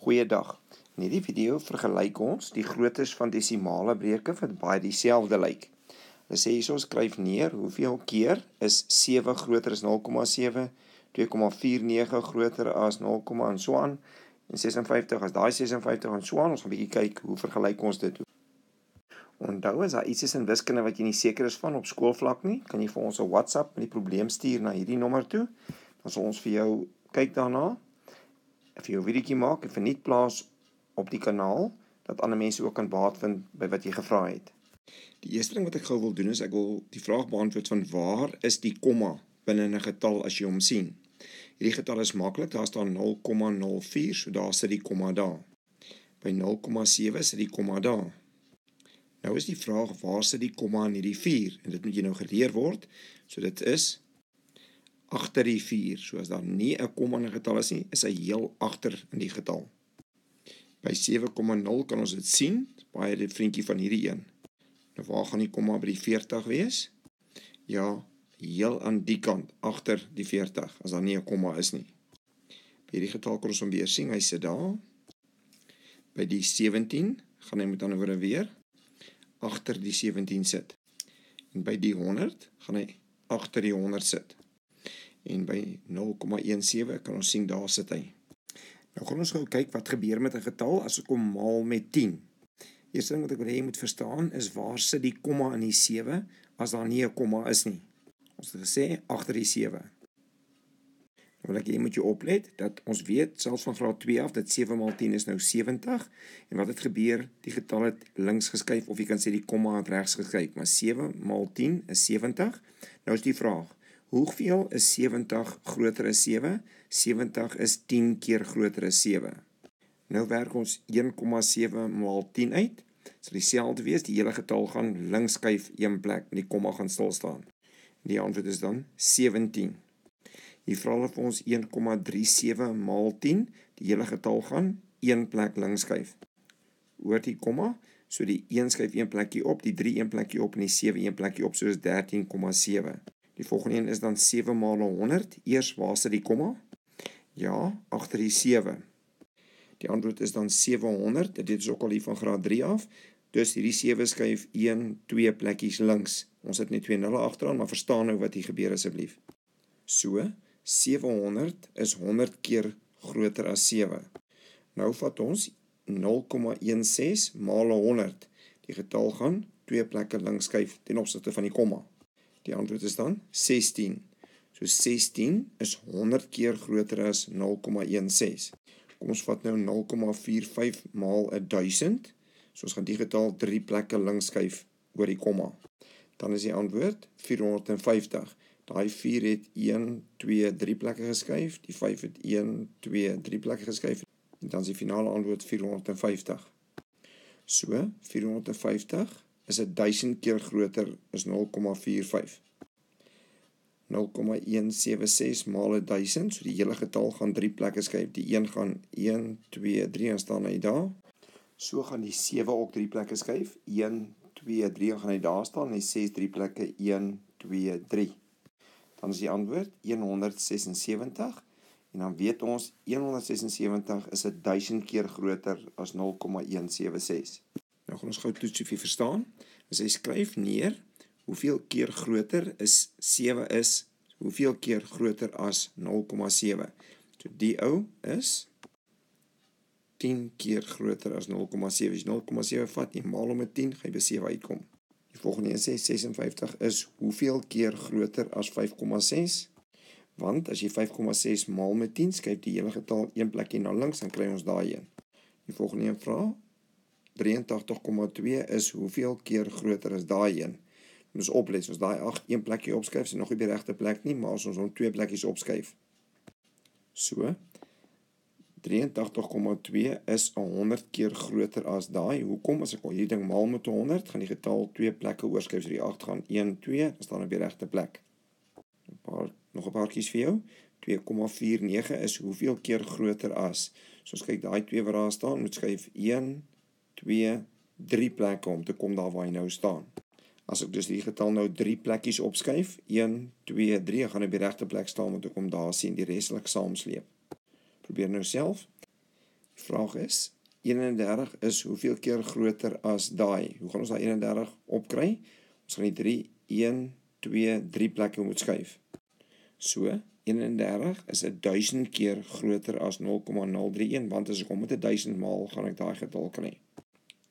Goeiedag. In hierdie video vergelyk ons die groottes van desimale breuke wat baie dieselfde lyk. Hulle sê hier ons skryf neer hoeveel keer is 7 groter as 0,7, 2,49 groter as 0, en so aan, en 56 as daai 56 en so aan. Ons gaan 'n bietjie kyk hoe vergelyk ons dit. Onthou as daar iets is in wiskunde wat jy nie seker is van op skoolvlak nie, kan jy vir ons 'n WhatsApp met die probleem stuur na hierdie nommer toe. Dan sal ons vir jou kyk daarna 'n vir jou videoetjie maak en verniet plaas op die kanaal dat ander mense ook kan baat vind by wat jy gevra het. Die eerste ding wat ek gou wil doen is ek wil die vraag beantwoord van waar is die komma binne 'n getal as jy hom sien. Hierdie getal is maklik, daar staan 0,04, so daar sit die komma daar. By 0,7 sit die komma daar. Nou is die vraag waar sit die komma in hierdie 4 en dit moet jy nou geleer word. So dit is 0,7 0,7 agter die 4. So as daar nie 'n komma in 'n getal is nie, is hy heel agter in die getal. By 7,0 kan ons dit sien, baie die vriendjie van hierdie een. Nou waar gaan die komma by die 40 wees? Ja, heel aan die kant agter die 40 as daar nie 'n komma is nie. By hierdie getal kan ons hom weer sien, hy sit daar. By die 17 gaan hy met ander woorde weer agter die 17 sit. En by die 100 gaan hy agter die 100 sit en by 0,17 kan ons sien daar sit hy. Nou gaan ons gou kyk wat gebeur met 'n getal as ek hom maal met 10. Eerste ding wat ek wil hê jy moet verstaan is waar sit die komma in die 7 as daar nie 'n komma is nie. Ons het gesê agter die 7. Nou wil ek hê jy moet jy oplet dat ons weet selfs van graad 2 af dat 7 maal 10 is nou 70 en wat het gebeur? Die getal het links geskuif of jy kan sê die komma het regs geskuif, maar 7 maal 10 is 70. Nou is die vraag, Hoeveel is 70 groter as 7? 70 is 10 keer groter as 7. Nou werk ons 1,7 maal 10 uit. Dit sal dieselfde wees. Die hele getal gaan links skuif een plek en die komma gaan stil staan. Die antwoord is dan 17. Hier vra hulle vir ons 1,37 maal 10. Die hele getal gaan een plek links skuif. Hoor die komma? So die 1 skuif een plekkie op, die 3 een plekkie op en die 7 een plekkie op, soos 13,7. Die volgende een is dan 7 maal 100. Eers waar sit die komma? Ja, agter die 7. Die antwoord is dan 700. Dit is ook al hier van graad 3 af. Dus hierdie 7 skryf 1 2 plekkies links. Ons het net 2 nulles agteraan, maar verstaan nou wat hier gebeur asseblief. So, 700 is 100 keer groter as 7. Nou vat ons 0,16 maal 100. Die getal gaan twee plekke links skuif ten opsigte van die komma. 0,16 Die antwoord is dan 16. So 16 is 100 keer groter as 0,16. Kom ons vat nou 0,45 maal 1000. So ons gaan die getal 3 plekke links skuif oor die komma. Dan is die antwoord 450. Daai 4 het 1 2 3 plekke geskuif, die 5 het 1 2 3 plekke geskuif en dan is die finale antwoord 450. So 450 is 1000 keer groter is 0,45. 0,176 maal 1000, so die hele getal gaan 3 plekke skuif. Die 1 gaan 1, 2, 3 en staan hy daar. So gaan die 7 ook 3 plekke skuif. 1, 2, 3 en gaan hy daar staan en hy 6 3 plekke 1 2 3. Dan is die antwoord 176 en dan weet ons 176 is 'n 1000 keer groter as 0,176. Nou gaan ons gou toets of jy verstaan. As jy skryf neer hoeveel keer groter is 7 is, hoeveel keer groter as 0,7. So die ou is 10 keer groter as 0,7. As 0,7 vat, jy maal hom met 10, gaan jy by 7 uitkom. Die volgende een sê 56 is hoeveel keer groter as 5,6? want as jy 5,6 maal met 10 skryf die hele getal een plekkie na links dan kry ons daai een. Die volgende een vra, 83,2 is hoeveel keer groter as daai een? Ons oplees, ons daai 8 een plekkie opskuif, is nog nie die regte plek nie, maar as ons hom twee plekkies opskuif. So 83,2 is 100 keer groter as daai. Hoekom as ek hierdie ding maal met 100, gaan die getal twee plekke oorskryf, so die 8 gaan 1 2, is dan op die regte plek. 'n Paar nog 'n paar kies vir jou. 2,49 is hoeveel keer groter as? So ons kyk daai twee wat daar staan, moet skryf 2, 3 plekke om te kom daar waar hy nou staan. As ek dus die getal nou 3 plekkies opskuif, 1, 2, 3, ek gaan op die regte plek staan om te kom daar sien die reslik saamsleep. Probeer nou self. Vraag is 31 is hoeveel keer groter as daai? Hoe gaan ons daai 31 opkry? Ons gaan die 3 1 2 3 plekke moet skuif. So, 31 is 1000 keer groter as 0,031 want as ek hom met 1000 maal gaan ek daai getal kry.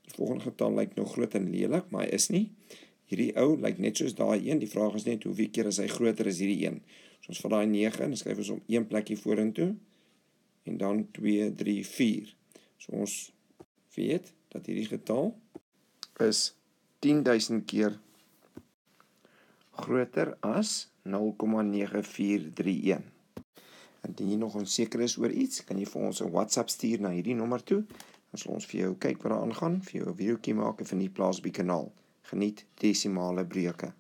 Die volgende getal lyk nou groot en lelik, maar hy is nie. Hierdie ou lyk net soos daai een. Die vraag is net hoeveel keer is hy groter as hierdie een. So ons vat daai 9 en skryf ons hom een plekkie vorentoe en dan 2 3 4. So ons weet dat hierdie getal is 10000 keer groter as 0,9431. Indien jy nog onseker is oor iets, kan jy vir ons 'n WhatsApp stuur na hierdie nommer toe 0724579208 as ons vir jou kyk wat daar aangaan, vir jou 'n videoetjie maak vir die Plaasbie kanaal. Geniet desimale breuke.